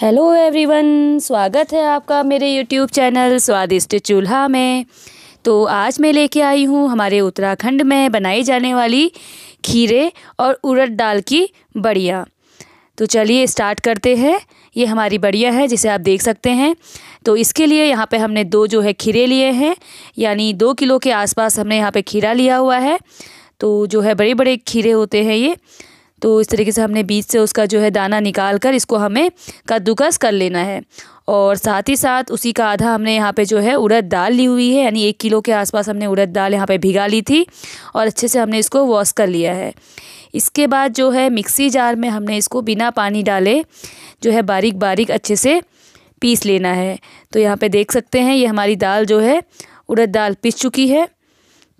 hello everyone स्वागत है आपका मेरे यूट्यूब चैनल स्वादिष्ट चूल्हा में तो आज मैं लेके आई हूँ हमारे उत्तराखंड में बनाई जाने वाली खीरे और उड़द दाल की बढ़िया तो चलिए स्टार्ट करते हैं ये हमारी बढ़िया है जिसे आप देख सकते हैं तो इसके लिए यहाँ पे हमने दो जो है खीरे लिए हैं यानी दो किलो के आसपास हमने यहाँ पर खीरा लिया हुआ है तो जो है बड़े बड़े खीरे होते हैं ये तो इस तरीके से हमने बीज से उसका जो है दाना निकाल कर इसको हमें कद्दूकस कर लेना है और साथ ही साथ उसी का आधा हमने यहाँ पे जो है उड़द दाल ली हुई है यानी एक किलो के आसपास हमने उड़द दाल यहाँ पे भिगा ली थी और अच्छे से हमने इसको वॉश कर लिया है इसके बाद जो है मिक्सी जार में हमने इसको बिना पानी डाले जो है बारीक बारीक अच्छे से पीस लेना है तो यहाँ पर देख सकते हैं ये हमारी दाल जो है उड़द दाल पीस चुकी है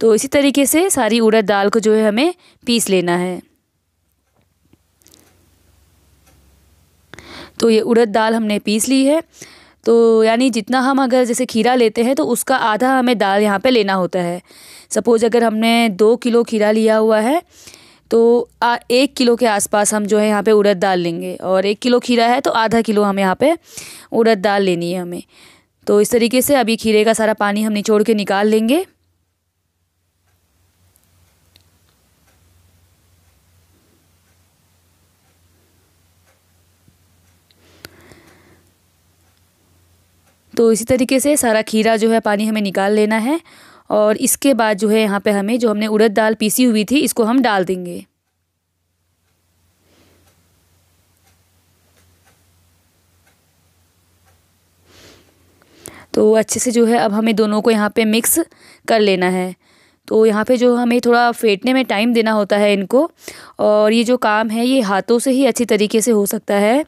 तो इसी तरीके से सारी उड़द दाल को जो है हमें पीस लेना है तो ये उड़द दाल हमने पीस ली है तो यानी जितना हम अगर जैसे खीरा लेते हैं तो उसका आधा हमें दाल यहाँ पे लेना होता है सपोज़ अगर हमने दो किलो खीरा लिया हुआ है तो आ, एक किलो के आसपास हम जो है यहाँ पे उड़द दाल लेंगे और एक किलो खीरा है तो आधा किलो हम यहाँ पे उड़द दाल लेनी है हमें तो इस तरीके से अभी खीरे का सारा पानी हम निचोड़ के निकाल लेंगे तो इसी तरीके से सारा खीरा जो है पानी हमें निकाल लेना है और इसके बाद जो है यहाँ पे हमें जो हमने उड़द दाल पीसी हुई थी इसको हम डाल देंगे तो अच्छे से जो है अब हमें दोनों को यहाँ पे मिक्स कर लेना है तो यहाँ पे जो हमें थोड़ा फेंटने में टाइम देना होता है इनको और ये जो काम है ये हाथों से ही अच्छी तरीके से हो सकता है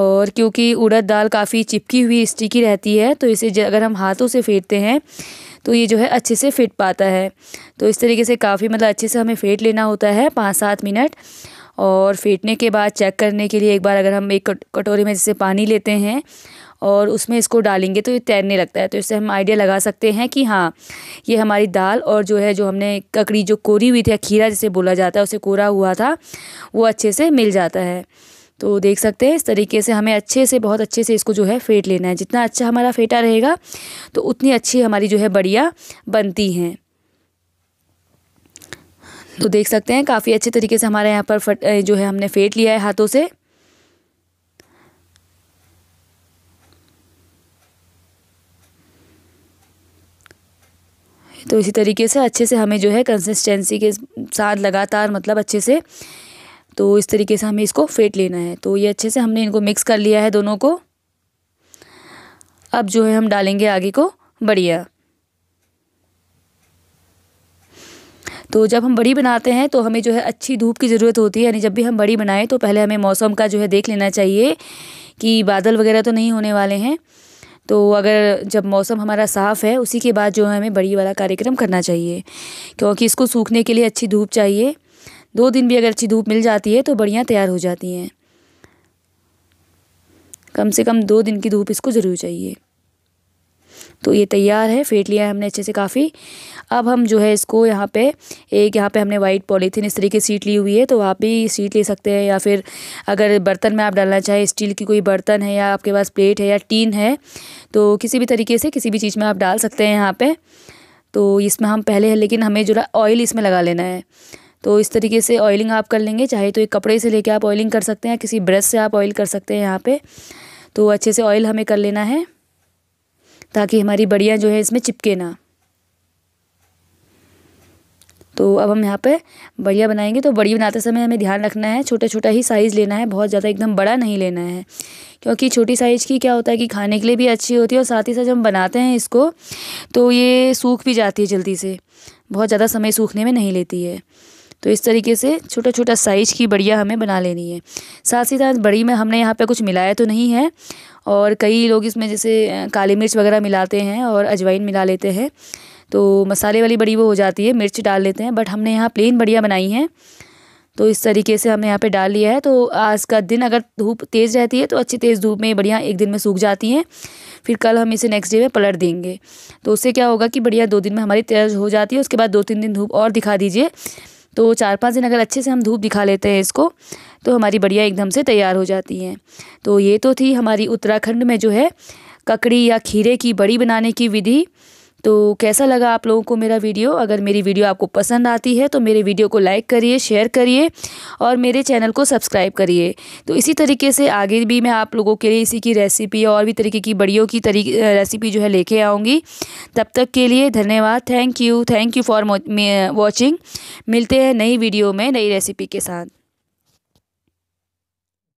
और क्योंकि उड़द दाल काफ़ी चिपकी हुई स्टिकी रहती है तो इसे अगर हम हाथों से फेंटते हैं तो ये जो है अच्छे से फिट पाता है तो इस तरीके से काफ़ी मतलब अच्छे से हमें फेंट लेना होता है पाँच सात मिनट और फेंटने के बाद चेक करने के लिए एक बार अगर हम एक कटोरी में जैसे पानी लेते हैं और उसमें इसको डालेंगे तो ये तैरने लगता है तो इससे हम आइडिया लगा सकते हैं कि हाँ ये हमारी दाल और जो है जो हमने ककड़ी जो कोरी हुई थी खीरा जिसे बोला जाता है उसे कोरा हुआ था वो अच्छे से मिल जाता है तो देख सकते हैं इस तरीके से हमें अच्छे से बहुत अच्छे से इसको जो है फेंट लेना है जितना अच्छा हमारा फेंटा रहेगा तो उतनी अच्छी हमारी जो है बढ़िया बनती हैं तो देख सकते हैं काफ़ी अच्छे तरीके से हमारे यहाँ पर फट जो है हमने फेंट लिया है हाथों से तो इसी तरीके से अच्छे से हमें जो है कंसिस्टेंसी के साथ लगातार मतलब अच्छे से तो इस तरीके से हमें इसको फेंट लेना है तो ये अच्छे से हमने इनको मिक्स कर लिया है दोनों को अब जो है हम डालेंगे आगे को बढ़िया तो जब हम बड़ी बनाते हैं तो हमें जो है अच्छी धूप की ज़रूरत होती है यानी जब भी हम बड़ी बनाएं तो पहले हमें मौसम का जो है देख लेना चाहिए कि बादल वगैरह तो नहीं होने वाले हैं तो अगर जब मौसम हमारा साफ़ है उसी के बाद जो है हमें बड़ी वाला कार्यक्रम करना चाहिए क्योंकि इसको सूखने के लिए अच्छी धूप चाहिए दो दिन भी अगर अच्छी धूप मिल जाती है तो बढ़िया तैयार हो जाती हैं कम से कम दो दिन की धूप इसको ज़रूर चाहिए तो ये तैयार है फेंट लिया है हमने अच्छे से काफ़ी अब हम जो है इसको यहाँ पे एक यहाँ पे हमने वाइट पॉलीथीन इस तरीके सीट ली हुई है तो आप भी सीट ले सकते हैं या फिर अगर बर्तन में आप डालना चाहें स्टील की कोई बर्तन है या आपके पास प्लेट है या टीन है तो किसी भी तरीके से किसी भी चीज़ में आप डाल सकते हैं यहाँ पर तो इसमें हम पहले हैं लेकिन हमें जो ऑयल इसमें लगा लेना है तो इस तरीके से ऑयलिंग आप कर लेंगे चाहे तो एक कपड़े से लेके आप ऑयलिंग कर सकते हैं किसी ब्रश से आप ऑयल कर सकते हैं यहाँ पे तो अच्छे से ऑयल हमें कर लेना है ताकि हमारी बढ़िया जो है इसमें चिपके ना तो अब हम यहाँ पे बढ़िया बनाएंगे तो बड़ी बनाते समय हमें ध्यान रखना है छोटा छोटा ही साइज़ लेना है बहुत ज़्यादा एकदम बड़ा नहीं लेना है क्योंकि छोटी साइज़ की क्या होता है कि खाने के लिए भी अच्छी होती है और साथ ही साथ हम बनाते हैं इसको तो ये सूख भी जाती है जल्दी से बहुत ज़्यादा समय सूखने में नहीं लेती है तो इस तरीके से छोटा छोटा साइज की बढ़िया हमें बना लेनी है साथ ही साथ बड़ी में हमने यहाँ पे कुछ मिलाया तो नहीं है और कई लोग इसमें जैसे काली मिर्च वगैरह मिलाते हैं और अजवाइन मिला लेते हैं तो मसाले वाली बड़ी वो हो जाती है मिर्च डाल लेते हैं बट हमने यहाँ प्लेन बढ़िया बनाई हैं तो इस तरीके से हमने यहाँ पे डाल लिया है तो आज का दिन अगर धूप तेज़ रहती है तो अच्छी तेज़ धूप में बढ़िया एक दिन में सूख जाती हैं फिर कल हम इसे नेक्स्ट डे में पलट देंगे तो उससे क्या होगा कि बढ़िया दो दिन में हमारी तेज हो जाती है उसके बाद दो तीन दिन धूप और दिखा दीजिए तो चार पाँच दिन अगर अच्छे से हम धूप दिखा लेते हैं इसको तो हमारी बढ़िया एकदम से तैयार हो जाती हैं तो ये तो थी हमारी उत्तराखंड में जो है ककड़ी या खीरे की बड़ी बनाने की विधि तो कैसा लगा आप लोगों को मेरा वीडियो अगर मेरी वीडियो आपको पसंद आती है तो मेरे वीडियो को लाइक करिए शेयर करिए और मेरे चैनल को सब्सक्राइब करिए तो इसी तरीके से आगे भी मैं आप लोगों के लिए इसी की रेसिपी और भी तरीके की बड़ियों की तरी रेसिपी जो है लेके आऊँगी तब तक के लिए धन्यवाद thank you thank you for watching मिलते हैं नई वीडियो में नई रेसिपी के साथ